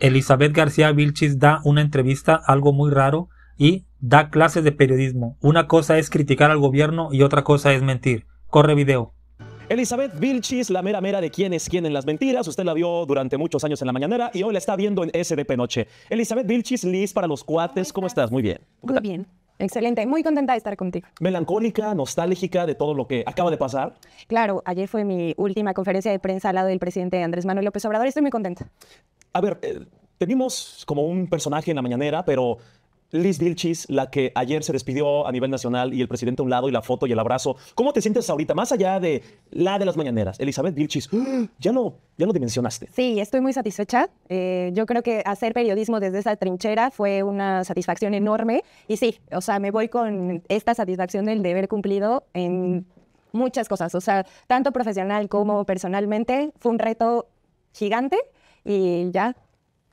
Elizabeth García Vilchis da una entrevista, algo muy raro, y da clases de periodismo. Una cosa es criticar al gobierno y otra cosa es mentir. Corre video. Elizabeth Vilchis, la mera mera de quién es quién en las mentiras. Usted la vio durante muchos años en la mañanera y hoy la está viendo en SDP Noche. Elizabeth Vilchis, Liz para los cuates, ¿cómo estás? Muy bien. Muy bien. Excelente, muy contenta de estar contigo. Melancólica, nostálgica de todo lo que acaba de pasar. Claro, ayer fue mi última conferencia de prensa al lado del presidente Andrés Manuel López Obrador estoy muy contenta. A ver, eh, tenemos como un personaje en la mañanera, pero Liz Vilchis, la que ayer se despidió a nivel nacional y el presidente a un lado y la foto y el abrazo. ¿Cómo te sientes ahorita? Más allá de la de las mañaneras, Elizabeth Vilchis, ya no, ya no dimensionaste. Sí, estoy muy satisfecha. Eh, yo creo que hacer periodismo desde esa trinchera fue una satisfacción enorme. Y sí, o sea, me voy con esta satisfacción del deber cumplido en muchas cosas. O sea, tanto profesional como personalmente, fue un reto gigante y ya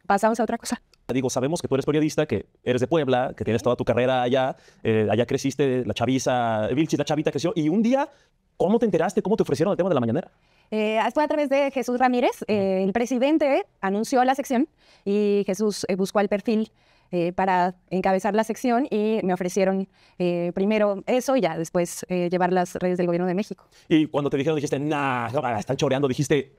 pasamos a otra cosa. Digo, sabemos que tú eres periodista, que eres de Puebla, que tienes toda tu carrera allá, eh, allá creciste, la chaviza, Vilchis, la chavita creció, y un día, ¿cómo te enteraste, cómo te ofrecieron el tema de la mañanera? Eh, fue a través de Jesús Ramírez, eh, el presidente anunció la sección y Jesús buscó el perfil para encabezar la sección y me ofrecieron primero eso y ya después llevar las redes del gobierno de México. Y cuando te dijeron, dijiste, nah, están choreando, dijiste,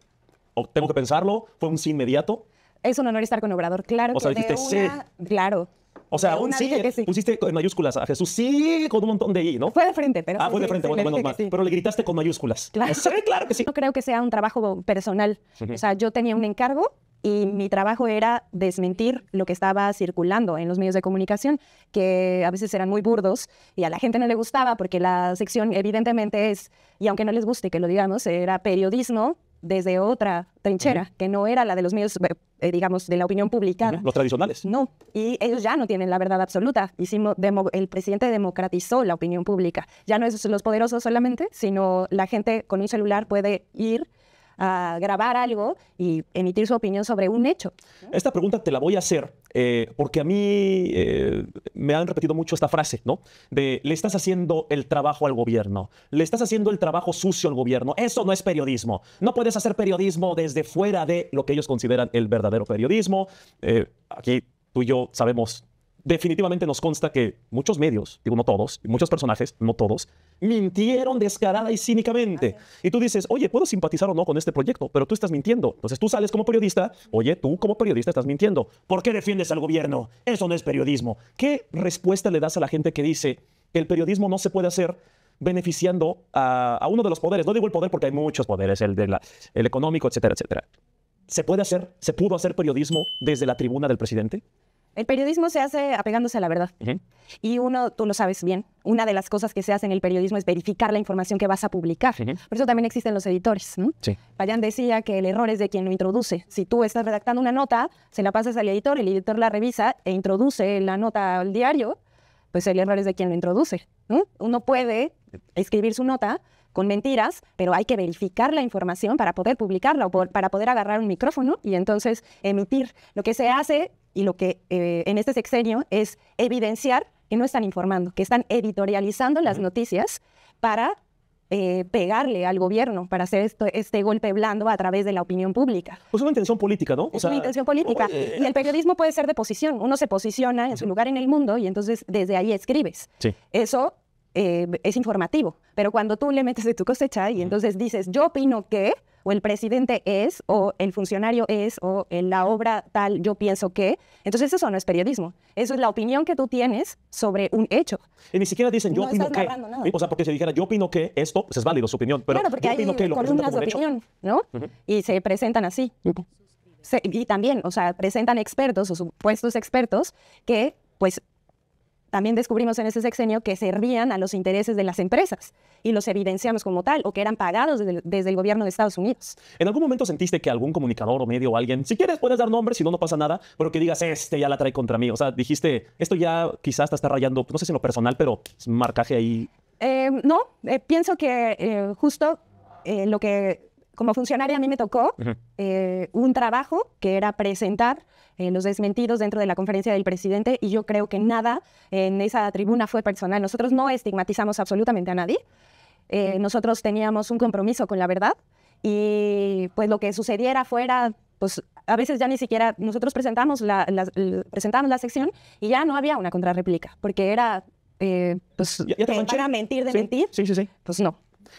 o tengo que pensarlo, fue un sí inmediato. Es un honor estar con Obrador, claro. O que sea, dijiste de una, sí. Claro. O sea, aún sí, pusiste en mayúsculas a Jesús, sí, con un montón de I, ¿no? Fue de frente, pero. Ah, fue de frente, bueno, Pero le gritaste con mayúsculas. Claro. claro que sí. No creo que sea un trabajo personal. O sea, yo tenía un encargo y mi trabajo era desmentir lo que estaba circulando en los medios de comunicación, que a veces eran muy burdos y a la gente no le gustaba porque la sección evidentemente es, y aunque no les guste que lo digamos, era periodismo desde otra trinchera, que no era la de los medios, eh, eh, digamos, de la opinión pública. Los tradicionales. No, y ellos ya no tienen la verdad absoluta. Hicimos el presidente democratizó la opinión pública. Ya no es los poderosos solamente, sino la gente con un celular puede ir a grabar algo y emitir su opinión sobre un hecho. Esta pregunta te la voy a hacer eh, porque a mí eh, me han repetido mucho esta frase, ¿no? De le estás haciendo el trabajo al gobierno, le estás haciendo el trabajo sucio al gobierno. Eso no es periodismo. No puedes hacer periodismo desde fuera de lo que ellos consideran el verdadero periodismo. Eh, aquí tú y yo sabemos definitivamente nos consta que muchos medios, digo no todos, muchos personajes, no todos, mintieron descarada y cínicamente. Y tú dices, oye, puedo simpatizar o no con este proyecto, pero tú estás mintiendo. Entonces tú sales como periodista, oye, tú como periodista estás mintiendo. ¿Por qué defiendes al gobierno? Eso no es periodismo. ¿Qué respuesta le das a la gente que dice, que el periodismo no se puede hacer beneficiando a, uno de los poderes? No digo el poder porque hay muchos poderes, el, el económico, etcétera, etcétera. ¿Se puede hacer, se pudo hacer periodismo desde la tribuna del presidente? El periodismo se hace apegándose a la verdad. Y uno, tú lo sabes bien, una de las cosas que se hace en el periodismo es verificar la información que vas a publicar. Por eso también existen los editores. ¿no? Payán decía que el error es de quien lo introduce. Si tú estás redactando una nota, se la pasas al editor, el editor la revisa e introduce la nota al diario, pues el error es de quien lo introduce. Uno puede escribir su nota con mentiras, pero hay que verificar la información para poder publicarla o para poder agarrar un micrófono y entonces emitir. Lo que se hace y lo que eh, en este sexenio es evidenciar que no están informando, que están editorializando las noticias para eh, pegarle al gobierno para hacer esto, este golpe blando a través de la opinión pública. Es pues una intención política, ¿no? es una intención política. Eh, y el periodismo puede ser de posición. Uno se posiciona en su lugar en el mundo y entonces desde ahí escribes. Eso eh, es informativo, pero cuando tú le metes de tu cosecha y entonces dices, yo opino que, o el presidente es, o el funcionario es, o en la obra tal yo pienso que, entonces eso no es periodismo, eso es la opinión que tú tienes sobre un hecho. Y ni siquiera dicen, yo opino que, o sea, porque si dijera, yo opino que esto, pues es válido su opinión, pero porque yo hay que lo columnas de opinión, ¿no? Y se presentan así. y también, o sea, presentan expertos o supuestos expertos que pues también descubrimos en ese sexenio que servían a los intereses de las empresas y los evidenciamos como tal o que eran pagados desde el, gobierno de Estados Unidos. ¿En algún momento sentiste que algún comunicador o medio o alguien, si quieres puedes dar nombres, si no, no pasa nada, pero que digas, este ya la trae contra mí? O sea, dijiste, esto ya quizás te está rayando, no sé si en lo personal, pero marcaje ahí. Eh, no, eh, pienso que eh, justo lo que como funcionaria a mí me tocó eh, un trabajo que era presentar eh, los desmentidos dentro de la conferencia del presidente y yo creo que nada en esa tribuna fue personal. Nosotros no estigmatizamos absolutamente a nadie. Eh, nosotros teníamos un compromiso con la verdad y pues lo que sucediera fuera, pues a veces ya ni siquiera nosotros presentamos la, presentamos la sección y ya no había una contrarreplica porque era... pues, ¿Ya, mentir de mentir. Sí, sí, sí. Pues no.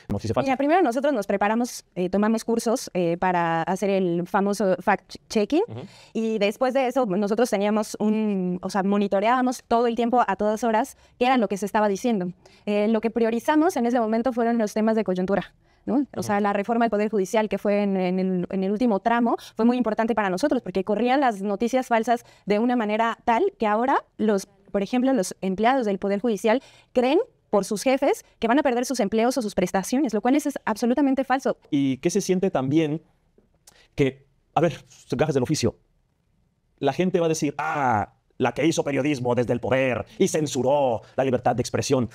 No, Mira, primero nosotros nos preparamos, eh, tomamos cursos eh, para hacer el famoso fact-checking y después de eso nosotros teníamos un, o sea, monitoreábamos todo el tiempo a todas horas qué era lo que se estaba diciendo. Eh, lo que priorizamos en ese momento fueron los temas de coyuntura. ¿no? O sea, la reforma del Poder Judicial que fue en, el, en, el, último tramo fue muy importante para nosotros porque corrían las noticias falsas de una manera tal que ahora los, por ejemplo, los empleados del Poder Judicial creen por sus jefes que van a perder sus empleos o sus prestaciones, lo cual es, absolutamente falso. ¿Y qué se siente también que, a ver, gajes del oficio? La gente va a decir, ah, la que hizo periodismo desde el poder y censuró la libertad de expresión.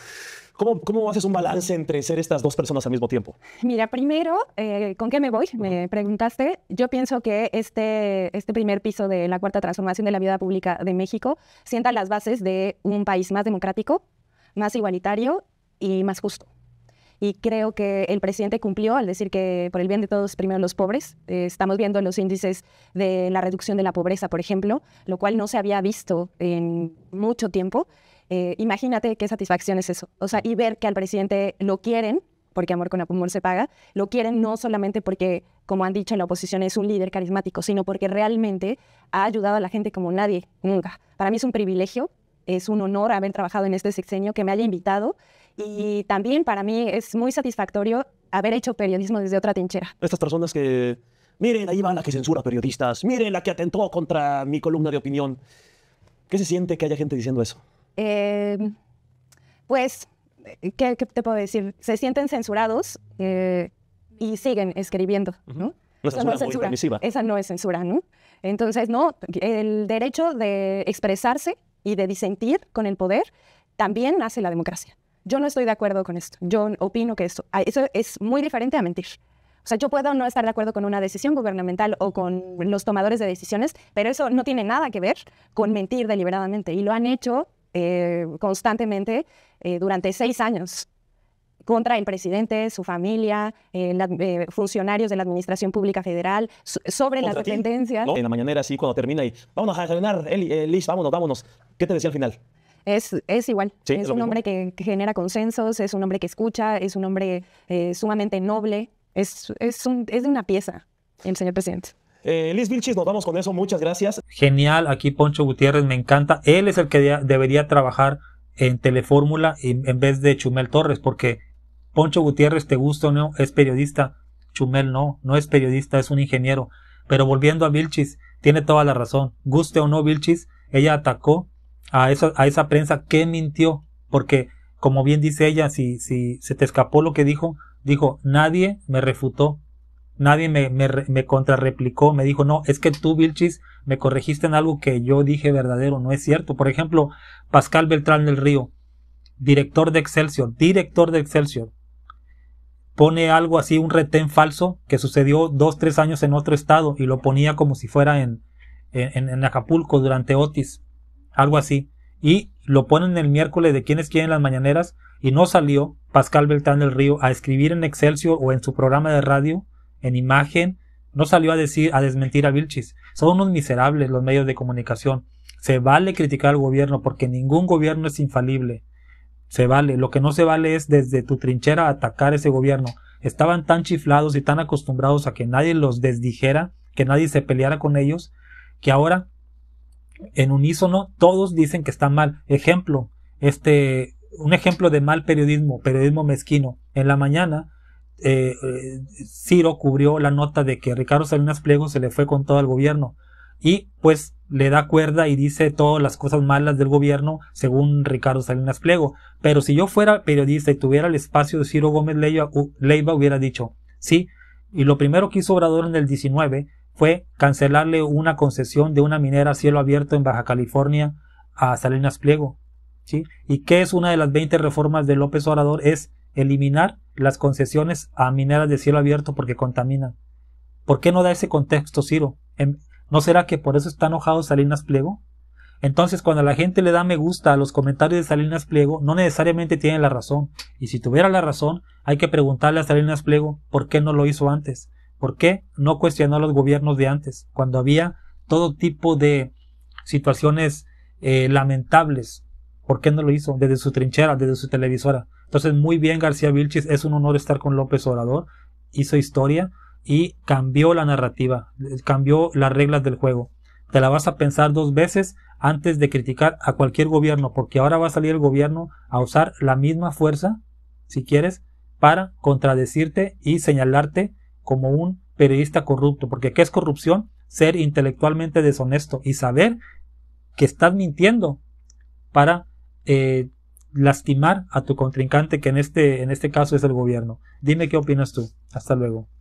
¿Cómo, cómo haces un balance entre ser estas dos personas al mismo tiempo? Mira, primero, eh, ¿con qué me voy? Me preguntaste. Yo pienso que este, este primer piso de la cuarta transformación de la vida pública de México sienta las bases de un país más democrático, más igualitario y más justo. Y creo que el presidente cumplió al decir que por el bien de todos, primero los pobres. Eh, estamos viendo los índices de la reducción de la pobreza, por ejemplo, lo cual no se había visto en mucho tiempo. Eh, imagínate qué satisfacción es eso. O sea, y ver que al presidente lo quieren, porque amor con amor se paga, lo quieren no solamente porque, como han dicho en la oposición, es un líder carismático, sino porque realmente ha ayudado a la gente como nadie, nunca. Para mí es un privilegio es un honor haber trabajado en este sexenio, que me haya invitado. Y también para mí es muy satisfactorio haber hecho periodismo desde otra trinchera. Estas personas que, miren, ahí va la que censura periodistas, miren la que atentó contra mi columna de opinión. ¿Qué se siente que haya gente diciendo eso? Eh, pues, eh, ¿qué, te puedo decir? Se sienten censurados eh, y siguen escribiendo, ¿no? es Esa no es censura, ¿no? Entonces, no, el derecho de expresarse y de disentir con el poder, también nace la democracia. Yo no estoy de acuerdo con esto. Yo opino que esto, ah, eso es muy diferente a mentir. O sea, yo puedo no estar de acuerdo con una decisión gubernamental o con los tomadores de decisiones, pero eso no tiene nada que ver con mentir deliberadamente. Y lo han hecho eh, constantemente eh, durante seis años contra el presidente, su familia, eh, funcionarios de la Administración Pública Federal, sobre las dependencias. ¿No? En la mañanera, sí, cuando termina y vamos a desayunar, Liz, vámonos, vámonos. ¿Qué te decía al final? Es, es igual. Es, un hombre que, genera consensos, es un hombre que escucha, es un hombre eh, sumamente noble. Es, es, un, es una pieza, el señor presidente. Eh, Liz Vilchis, nos vamos con eso. Muchas gracias. Genial, aquí Poncho Gutiérrez, me encanta. Él es el que debería trabajar en Telefórmula en, en vez de Chumel Torres, porque Poncho Gutiérrez, te gusta o no, es periodista. Chumel no, no es periodista, es un ingeniero. Pero volviendo a Vilchis, tiene toda la razón. Guste o no Vilchis, ella atacó a esa, a esa prensa que mintió, porque como bien dice ella, si, si se te escapó lo que dijo, dijo, nadie me refutó, nadie me, me, contrarreplicó, me dijo, no, es que tú, Vilchis, me corregiste en algo que yo dije verdadero, no es cierto. Por ejemplo, Pascal Beltrán del Río, director de Excelsior, director de Excelsior, pone algo así, un retén falso que sucedió dos, tres años en otro estado y lo ponía como si fuera en, en Acapulco durante Otis algo así, y lo ponen el miércoles de quienes quieren las mañaneras, y no salió Pascal Beltrán del Río a escribir en Excelsior o en su programa de radio, en imagen, no salió a decir, a desmentir a Vilchis. Son unos miserables los medios de comunicación. Se vale criticar al gobierno porque ningún gobierno es infalible. Se vale. Lo que no se vale es desde tu trinchera atacar ese gobierno. Estaban tan chiflados y tan acostumbrados a que nadie los desdijera, que nadie se peleara con ellos, que ahora en unísono, todos dicen que está mal. Ejemplo, este, un ejemplo de mal periodismo, periodismo mezquino. En la mañana, eh, eh, Ciro cubrió la nota de que Ricardo Salinas Pliego se le fue con todo el gobierno. Y pues le da cuerda y dice todas las cosas malas del gobierno según Ricardo Salinas Pliego. Pero si yo fuera periodista y tuviera el espacio de Ciro Gómez Leiva hubiera dicho, sí, y lo primero que hizo Obrador en el 19 fue cancelarle una concesión de una minera a cielo abierto en Baja California a Salinas Pliego. ¿sí? ¿Y qué es una de las 20 reformas de López Obrador? Es eliminar las concesiones a mineras de cielo abierto porque contaminan. ¿Por qué no da ese contexto, Ciro? Em, ¿No será que por eso está enojado Salinas Pliego? Entonces, cuando la gente le da me gusta a los comentarios de Salinas Pliego, no necesariamente tiene la razón. Y si tuviera la razón, hay que preguntarle a Salinas Pliego por qué no lo hizo antes. ¿Por qué no cuestionó a los gobiernos de antes, cuando había todo tipo de situaciones eh, lamentables? ¿Por qué no lo hizo desde su trinchera, desde su televisora? Entonces, muy bien, García Vilchis, es un honor estar con López Obrador, hizo historia y cambió la narrativa, eh, cambió las reglas del juego. Te la vas a pensar dos veces antes de criticar a cualquier gobierno, porque ahora va a salir el gobierno a usar la misma fuerza, si quieres, para contradecirte y señalarte como un periodista corrupto, porque ¿qué es corrupción? Ser intelectualmente deshonesto y saber que estás mintiendo para eh, lastimar a tu contrincante, que en este, en este caso es el gobierno. Dime qué opinas tú. Hasta luego.